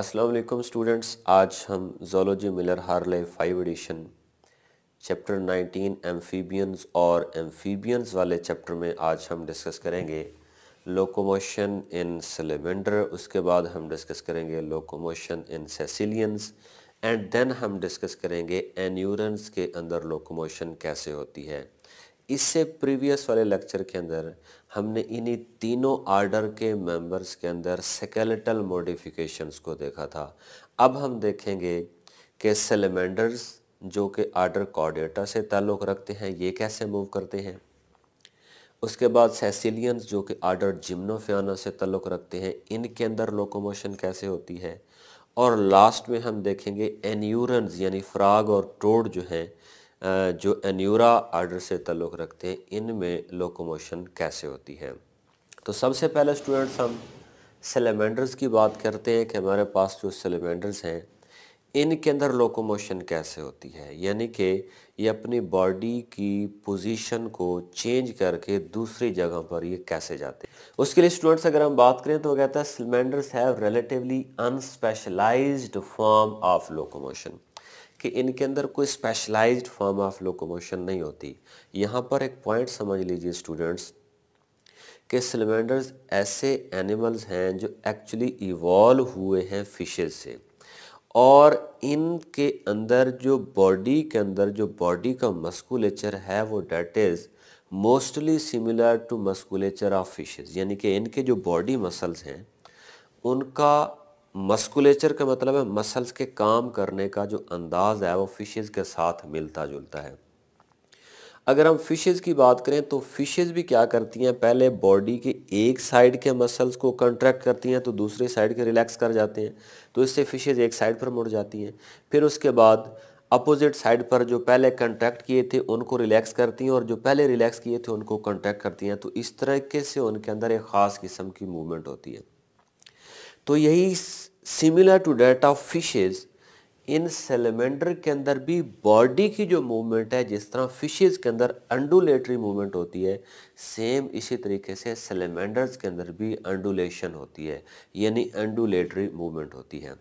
अस्सलाम वालेकुम स्टूडेंट्स आज हम zoology Miller Harley five edition chapter 19 amphibians और एम्फीबियंस वाले चैप्टर में आज हम डिस्कस करेंगे लोकोमोशन इन सिलेमेंडर उसके बाद हम डिस्कस करेंगे locomotion in caecilians and then हम डिस्कस करेंगे एन्यूरेंस के अंदर लोकोमोशन कैसे होती है इससे प्रीवियस वाले लेक्चर के अंदर हमने इन्हीं तीनों आर्डर के मेंबर्स के अंदर सेकेलेटल मॉडिफिकेशंस को देखा था अब हम देखेंगे कि सेलेमेंडर्स जो कि आर्डर कॉर्डेटा से ताल्लुक़ रखते हैं ये कैसे मूव करते हैं उसके बाद सेसिलियंस जो कि आर्डर जिम्नोफियाना से ताल्लुक़ रखते हैं इनके अंदर लोकोमोशन कैसे होती है और लास्ट में हम देखेंगे एन्यूरन्स यानी फ्राग और टोड जो हैं जो एन्यूरा आर्डर से ताल्लुक़ रखते हैं इनमें लोकोमोशन कैसे होती है तो सबसे पहले स्टूडेंट्स हम सेलेमेंडर्स की बात करते हैं कि हमारे पास जो सेलेमेंडर्स हैं इनके अंदर लोकोमोशन कैसे होती है यानी कि ये अपनी बॉडी की पोजीशन को चेंज करके दूसरी जगह पर ये कैसे जाते हैं उसके लिए स्टूडेंट्स अगर हम बात करें तो वो कहता है salamanders have relatively unspecialized form of locomotion कि इनके अंदर कोई स्पेशलाइज्ड फॉर्म ऑफ लोकोमोशन नहीं होती यहाँ पर एक पॉइंट समझ लीजिए स्टूडेंट्स कि सिलेंडर्स ऐसे एनिमल्स हैं जो एक्चुअली इवॉल्व हुए हैं फिशेज से और इनके अंदर जो बॉडी के अंदर जो बॉडी का मस्कुलेचर है वो that is mostly similar to musculature of fishes यानी कि इनके जो बॉडी मसल्स हैं उनका मस्कुलेचर का मतलब है मसल्स के काम करने का जो अंदाज़ है वो फ़िशेज़ के साथ मिलता जुलता है अगर हम फ़िशेज़ की बात करें तो फ़िशेज़ भी क्या करती हैं पहले बॉडी के एक साइड के मसल्स को कंट्रैक्ट करती हैं तो दूसरे साइड के रिलैक्स कर जाते हैं तो इससे फ़िशेज़ एक साइड पर मुड़ जाती हैं फिर उसके बाद अपोजिट साइड पर जो पहले कंट्रैक्ट किए थे उनको रिलैक्स करती हैं और जो पहले रिलैक्स किए थे उनको कंट्रैक्ट करती हैं तो इस तरीके से उनके अंदर एक ख़ास किस्म की मूवमेंट होती है तो यही similar to that of fishes in salamander के अंदर भी बॉडी की जो मूवमेंट है जिस तरह फिशेज के अंदर अंडुलेटरी मूवमेंट होती है सेम इसी तरीके से सेलेमेंडर्स के अंदर भी अंडुलेशन होती है यानी अंडुलेटरी मूवमेंट होती है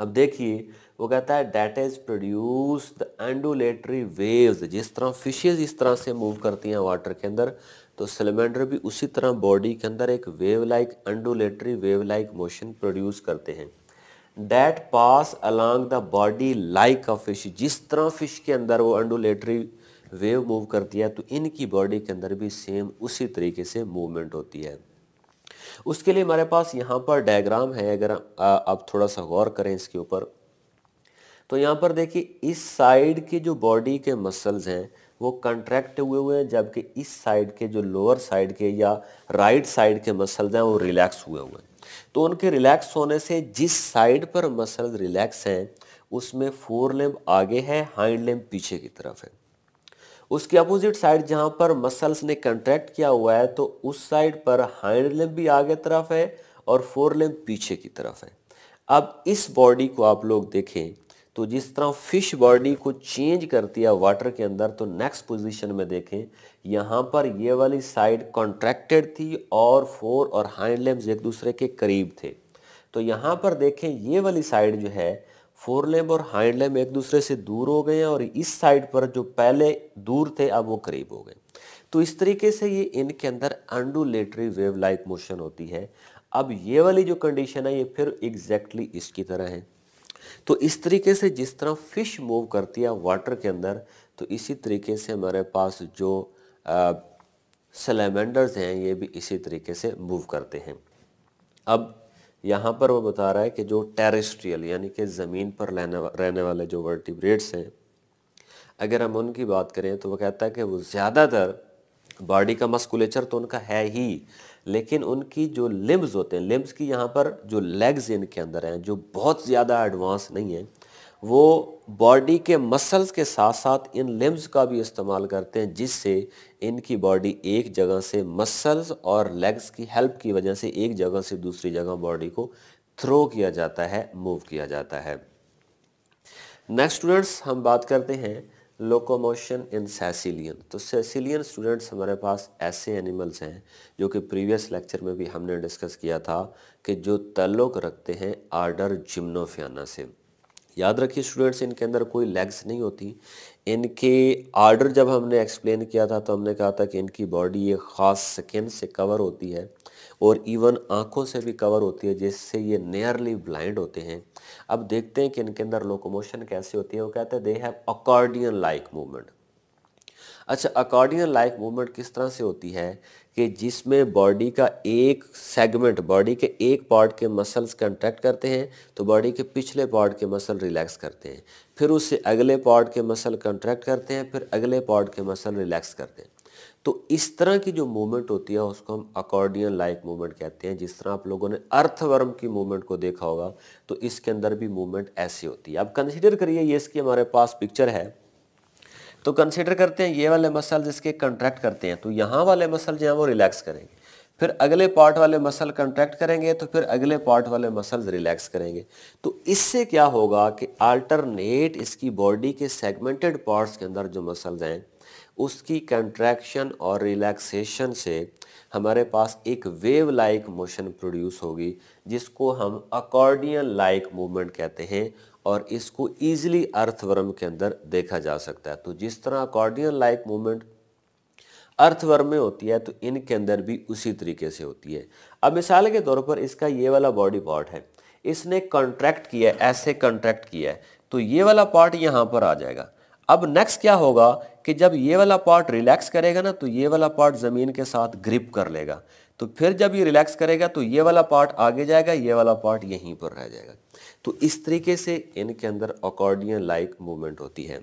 अब देखिए वो कहता है that is produce the undulatory waves जिस तरह फिशेज इस तरह से मूव करती हैं वाटर के अंदर तो सिलेंडर भी उसी तरह बॉडी के अंदर एक wave like undulatory wave like motion produce करते हैं that pass along the body like a fish जिस तरह फिश के अंदर वो अंडोलेटरी वेव मूव करती है तो इनकी बॉडी के अंदर भी सेम उसी तरीके से मूवमेंट होती है उसके लिए हमारे पास यहाँ पर डायग्राम है अगर आप थोड़ा सा गौर करें इसके ऊपर तो यहाँ पर देखिए इस साइड की जो बॉडी के मसल्स हैं वो कंट्रैक्ट हुए हुए हैं जबकि इस साइड के जो लोअर साइड के या राइट साइड के मसल्स हैं वो रिलैक्स हुए हुए हैं तो उनके रिलैक्स होने से जिस साइड पर मसल्स रिलैक्स हैं उसमें फोर लेम्ब आगे है हाइंड लेम्ब पीछे की तरफ है उसके अपोजिट साइड जहाँ पर मसल्स ने कंट्रैक्ट किया हुआ है तो उस साइड पर हाइंड लेम्ब भी आगे तरफ है और फोर लेम्ब पीछे की तरफ है अब इस बॉडी को आप लोग देखें तो जिस तरह फिश बॉडी को चेंज करती है वाटर के अंदर तो नेक्स्ट पोजीशन में देखें यहाँ पर ये वाली साइड कॉन्ट्रैक्टेड थी और फोर और हाइंड लेम्स एक दूसरे के करीब थे तो यहाँ पर देखें ये वाली साइड जो है फोर लेम और हाइंड लेम एक दूसरे से दूर हो गए हैं और इस साइड पर जो पहले दूर थे अब वो करीब हो गए तो इस तरीके से ये इनके अंदर अंडुलेटरी वेव लाइक मोशन होती है अब ये वाली जो कंडीशन है ये फिर एग्जैक्टली exactly इसकी तरह है तो इस तरीके से जिस तरह फ़िश मूव करती है वाटर के अंदर तो इसी तरीके से हमारे पास जो सलेमेंडर्स हैं ये भी इसी तरीके से मूव करते हैं अब यहाँ पर वो बता रहा है कि जो टेरेस्ट्रियल यानी कि ज़मीन पर रहने वाले जो वर्टिब्रेट्स हैं अगर हम उनकी बात करें तो वो कहता है कि वो ज़्यादातर बॉडी का मस्कुलेचर तो उनका है ही लेकिन उनकी जो लिम्स होते हैं लिम्स की यहाँ पर जो लेग्स इनके अंदर हैं जो बहुत ज़्यादा एडवांस नहीं है वो बॉडी के मसल्स के साथ साथ इन लिम्स का भी इस्तेमाल करते हैं जिससे इनकी बॉडी एक जगह से मसल्स और लेग्स की हेल्प की वजह से एक जगह से दूसरी जगह बॉडी को थ्रो किया जाता है मूव किया जाता है नेक्स्ट स्टूडेंट्स हम बात करते हैं लोकोमोशन इन सैसीलियन तो सैसीलियन स्टूडेंट्स हमारे पास ऐसे एनिमल्स हैं जो कि प्रीवियस लेक्चर में भी हमने डिस्कस किया था कि जो तल्लुक़ रखते हैं आर्डर जिम्नोफियाना से याद रखिए स्टूडेंट्स इनके अंदर कोई लेग्स नहीं होती इनके आर्डर जब हमने एक्सप्लेन किया था तो हमने कहा था कि इनकी बॉडी एक ख़ास स्किन से कवर होती है और इवन आँखों से भी कवर होती है जिससे ये नियरली ब्लाइंड होते हैं अब देखते हैं कि इनके अंदर लोकोमोशन कैसे होती है वो कहते हैं they have accordion like movement अच्छा अकॉर्डियन लाइक मूवमेंट किस तरह से होती है कि जिसमें बॉडी का एक सेगमेंट बॉडी के एक पार्ट के मसल्स कंट्रैक्ट करते हैं तो बॉडी के पिछले पार्ट के मसल रिलैक्स करते हैं फिर उससे अगले पार्ट के मसल कंट्रैक्ट करते हैं फिर अगले पार्ट के मसल रिलैक्स करते हैं तो इस तरह की जो मूवमेंट होती है उसको हम अकॉर्डियन लाइक मूवमेंट कहते हैं जिस तरह आप लोगों ने अर्थवर्म की मूवमेंट को देखा होगा तो इसके अंदर भी मूवमेंट ऐसी होती है अब कंसिडर करिए ये इसकी हमारे पास पिक्चर है तो कंसिडर करते हैं ये वाले मसल जिसके कंट्रैक्ट करते हैं तो यहाँ वाले मसल जो हैं वो रिलैक्स करेंगे फिर अगले पार्ट वाले मसल कंट्रैक्ट करेंगे तो फिर अगले पार्ट वाले मसल रिलैक्स करेंगे तो इससे क्या होगा कि आल्टरनेट इसकी बॉडी के सेगमेंटेड पार्ट्स के अंदर जो मसल्स हैं उसकी कंट्रैक्शन और रिलैक्सेशन से हमारे पास एक वेव लाइक मोशन प्रोड्यूस होगी जिसको हम अकॉर्डियन लाइक मूवमेंट कहते हैं और इसको ईजिली अर्थवर्म के अंदर देखा जा सकता है तो जिस तरह अकॉर्डियन लाइक मूवमेंट अर्थवर्म में होती है तो इनके अंदर भी उसी तरीके से होती है अब मिसाल के तौर पर इसका ये वाला बॉडी पार्ट है इसने कॉन्ट्रैक्ट किया है ऐसे कॉन्ट्रैक्ट किया है तो ये वाला पार्ट यहाँ पर आ जाएगा अब नेक्स्ट क्या होगा कि जब ये वाला पार्ट रिलैक्स करेगा ना तो ये वाला पार्ट ज़मीन के साथ ग्रिप कर लेगा तो फिर जब ये रिलैक्स करेगा तो ये वाला पार्ट आगे जाएगा ये वाला पार्ट यहीं पर रह जाएगा तो इस तरीके से इनके अंदर अकॉर्डियन लाइक मूवमेंट होती है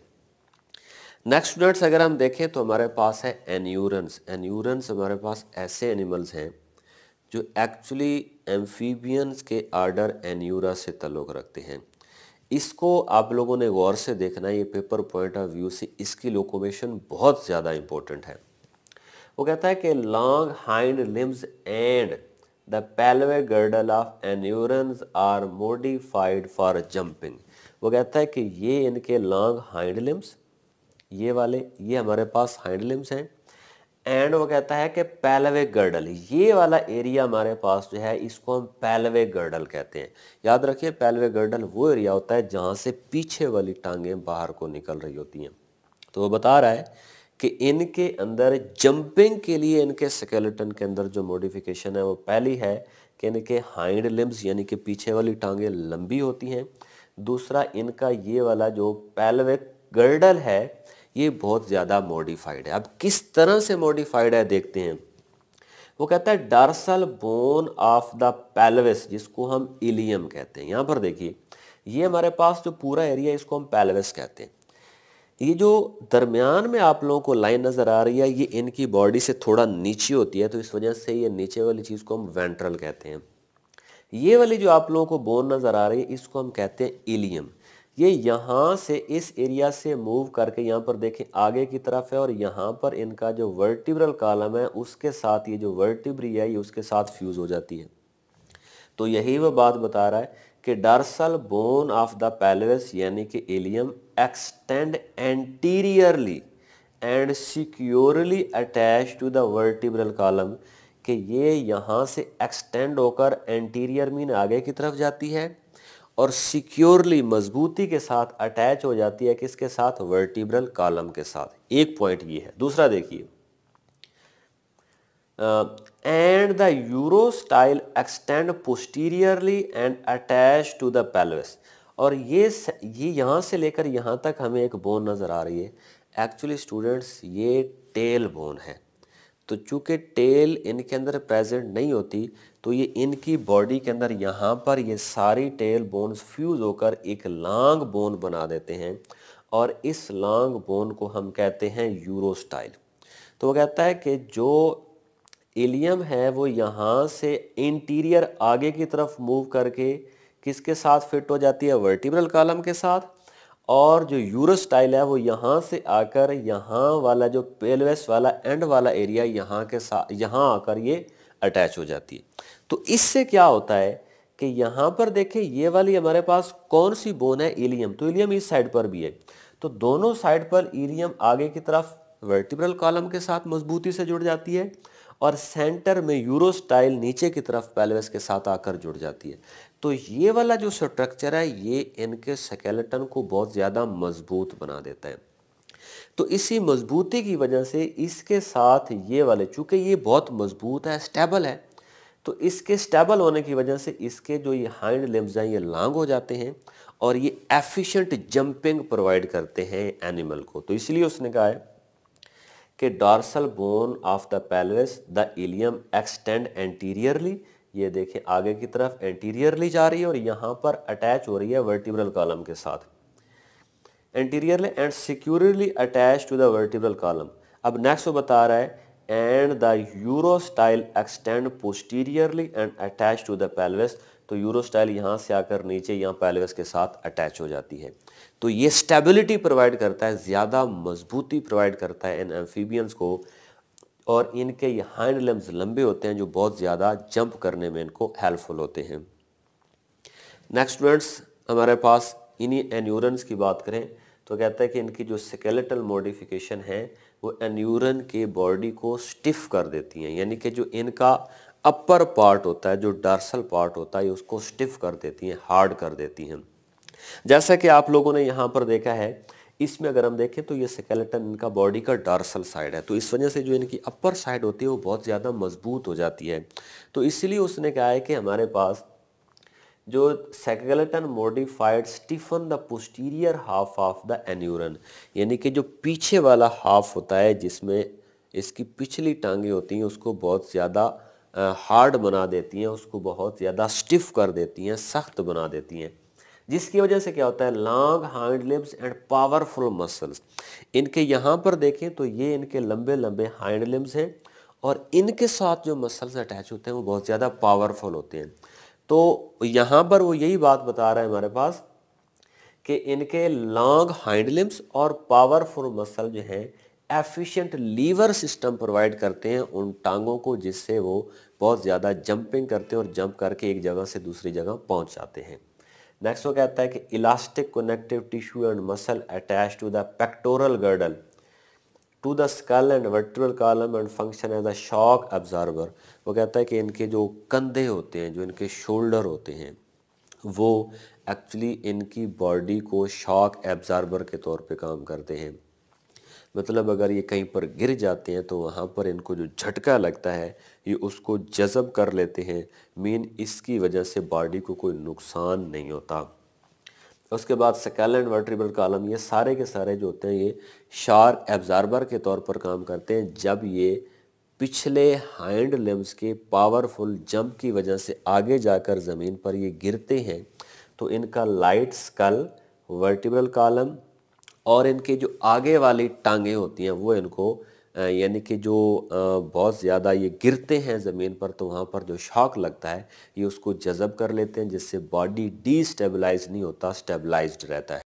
नेक्स्ट स्टूडेंट्स अगर हम देखें तो हमारे पास है एन्यूरेंस एन्यूरेंस हमारे पास ऐसे एनिमल्स हैं जो एक्चुअली एम्फीबियंस के आर्डर एन्यूरा से तल्लुक़ रखते हैं इसको आप लोगों ने गौर से देखना है ये पेपर पॉइंट ऑफ व्यू से इसकी लोकोमेशन बहुत ज़्यादा इंपॉर्टेंट है वो कहता है कि long hind limbs and the pelvic girdle of anurans are modified for jumping वो कहता है कि ये इनके लॉन्ग हाइंड लिम्स ये वाले ये हमारे पास हाइंड लिम्स हैं एंड वो कहता है कि पैलवे गर्डल ये वाला एरिया हमारे पास जो है इसको हम पैलवे गर्डल कहते हैं याद रखिए पैलवे गर्डल वो एरिया होता है जहाँ से पीछे वाली टांगें बाहर को निकल रही होती हैं तो वो बता रहा है कि इनके अंदर जंपिंग के लिए इनके स्केलेटन के अंदर जो मॉडिफिकेशन है वो पहली है कि इनके हाइंड लिम्स यानी कि पीछे वाली टांगें लंबी होती हैं दूसरा इनका ये वाला जो पैलवे गर्डल है ये बहुत ज़्यादा मॉडिफाइड है अब किस तरह से मॉडिफाइड है देखते हैं वो कहता है dorsal bone of the pelvis जिसको हम इलियम कहते हैं यहाँ पर देखिए ये हमारे पास जो पूरा एरिया इसको हम पैलवेस कहते हैं ये जो दरमियान में आप लोगों को लाइन नज़र आ रही है ये इनकी बॉडी से थोड़ा नीचे होती है तो इस वजह से ये नीचे वाली चीज़ को हम वेंट्रल कहते हैं ये वाली जो आप लोगों को बोन नज़र आ रही है इसको हम कहते हैं इलियम ये यहाँ से इस एरिया से मूव करके यहाँ पर देखें आगे की तरफ है और यहाँ पर इनका जो वर्टिब्रल कॉलम है उसके साथ ये जो वर्टिब्री है ये उसके साथ फ्यूज़ हो जाती है तो यही वह बात बता रहा है कि dorsal bone of the pelvis यानी कि ilium extend anteriorly and securely attach to the vertebral column कि ये यहाँ से एक्सटेंड होकर एंटीरियर मीन आगे की तरफ जाती है और सिक्योरली मजबूती के साथ अटैच हो जाती है किसके साथ वर्टिब्रल कॉलम के साथ एक पॉइंट ये है दूसरा देखिए and the urostyle extend posteriorly and attach to the pelvis और ये ये यहाँ से लेकर यहाँ तक हमें एक बोन नज़र आ रही है एक्चुअली स्टूडेंट्स ये टेल बोन है तो चूंकि टेल इनके अंदर प्रेजेंट नहीं होती तो ये इनकी बॉडी के अंदर यहाँ पर ये सारी टेल बोन्स फ्यूज़ होकर एक लॉन्ग बोन बना देते हैं और इस लॉन्ग बोन को हम कहते हैं यूरोस्टाइल तो वो कहता है कि जो एलियम है वो यहाँ से इंटीरियर आगे की तरफ मूव करके किसके साथ फिट हो जाती है वर्टिब्रल कॉलम के साथ और जो यूरो स्टाइल है वो यहाँ से आकर यहाँ वाला जो पेलवेस वाला एंड वाला एरिया यहाँ के साथ यहाँ आकर ये अटैच हो जाती है तो इससे क्या होता है कि यहाँ पर देखें ये वाली हमारे पास कौन सी बोन है इलियम तो इलियम इस साइड पर भी है तो दोनों साइड पर इलियम आगे की तरफ वर्टिब्रल कॉलम के साथ मजबूती से जुड़ जाती है और सेंटर में यूरोस्टाइल नीचे की तरफ पैलवेस के साथ आकर जुड़ जाती है तो ये वाला जो स्ट्रक्चर है ये इनके सकेलेटन को बहुत ज़्यादा मजबूत बना देता है तो इसी मजबूती की वजह से इसके साथ ये वाले चूँकि ये बहुत मजबूत है स्टेबल है तो इसके स्टेबल होने की वजह से इसके जो ये हाइंड लिम्स हैं ये लांग हो जाते हैं और ये एफिशिएंट जंपिंग प्रोवाइड करते हैं एनिमल को तो इसलिए उसने कहा है कि dorsal bone of the pelvis the ilium extend anteriorly ये देखें आगे की तरफ एंटीरियरली जा रही है और यहाँ पर अटैच हो रही है वर्टिब्रल कॉलम के साथ anteriorly and securely attach to the vertebral column अब नेक्स्ट वो बता रहा है and the urostyle extend posteriorly and attach to the pelvis तो यूरोस्टाइल यहाँ से आकर नीचे यहाँ पेल्विस के साथ अटैच हो जाती है तो ये स्टेबिलिटी प्रोवाइड करता है ज़्यादा मजबूती प्रोवाइड करता है इन एम्फीबियंस को और इनके हाइंड लम्ब लंबे होते हैं जो बहुत ज़्यादा जंप करने में इनको हेल्पफुल होते हैं नेक्स्ट स्टूडेंट्स हमारे पास इन्हीं एन्यूरन्स की बात करें तो कहता है कि इनकी जो स्केलेटल मॉडिफिकेशन है वो एन्यूरन के बॉडी को स्टिफ कर देती हैं यानी कि जो इनका अपर पार्ट होता है जो डार्सल पार्ट होता है उसको स्टिफ कर देती हैं हार्ड कर देती हैं जैसा कि आप लोगों ने यहाँ पर देखा है इसमें अगर हम देखें तो ये स्केलेटन इनका बॉडी का डार्सल साइड है तो इस वजह से जो इनकी अपर साइड होती है वो बहुत ज़्यादा मजबूत हो जाती है तो इसलिए उसने कहा है कि हमारे पास जो skeleton modified stiffen the posterior half of the anuran यानी कि जो पीछे वाला हाफ होता है जिसमें इसकी पिछली टांगें होती हैं उसको बहुत ज़्यादा हार्ड बना देती हैं उसको बहुत ज़्यादा स्टिफ कर देती हैं सख्त बना देती हैं जिसकी वजह से क्या होता है long hind limbs and powerful muscles इनके यहाँ पर देखें तो ये इनके लंबे लंबे हाइंड लिप्स हैं और इनके साथ जो मसल्स अटैच होते हैं वो बहुत ज़्यादा पावरफुल होते हैं तो यहाँ पर वो यही बात बता रहा है हमारे पास कि इनके लॉन्ग हाइंड लिप्स और पावरफुल मसल जो हैं एफिशिएंट लीवर सिस्टम प्रोवाइड करते हैं उन टांगों को जिससे वो बहुत ज़्यादा जंपिंग करते हैं और जंप करके एक जगह से दूसरी जगह पहुंच जाते हैं नेक्स्ट वो कहता है कि elastic connective tissue and muscle attach to the pectoral girdle to the skull and vertebral column and function as a shock absorber वो कहता है कि इनके जो कंधे होते हैं जो इनके शोल्डर होते हैं वो एक्चुअली इनकी बॉडी को शॉक एब्ज़ार्बर के तौर पे काम करते हैं मतलब अगर ये कहीं पर गिर जाते हैं तो वहाँ पर इनको जो झटका लगता है ये उसको जज़ब कर लेते हैं मीन इसकी वजह से बॉडी को कोई नुकसान नहीं होता उसके बाद सकैल एंड वर्ट्रीबल कॉलम ये सारे के सारे जो होते हैं ये शार एब्जार्बर के तौर पर काम करते हैं जब ये पिछले हैंड लिम्स के पावरफुल जंप की वजह से आगे जाकर ज़मीन पर ये गिरते हैं तो इनका लाइट स्कल वर्टिब्रल कॉलम और इनके जो आगे वाली टांगें होती हैं वो इनको यानी कि जो बहुत ज़्यादा ये गिरते हैं ज़मीन पर तो वहाँ पर जो शॉक लगता है ये उसको जज़ब कर लेते हैं जिससे बॉडी डी नहीं होता स्टेबलाइज्ड रहता है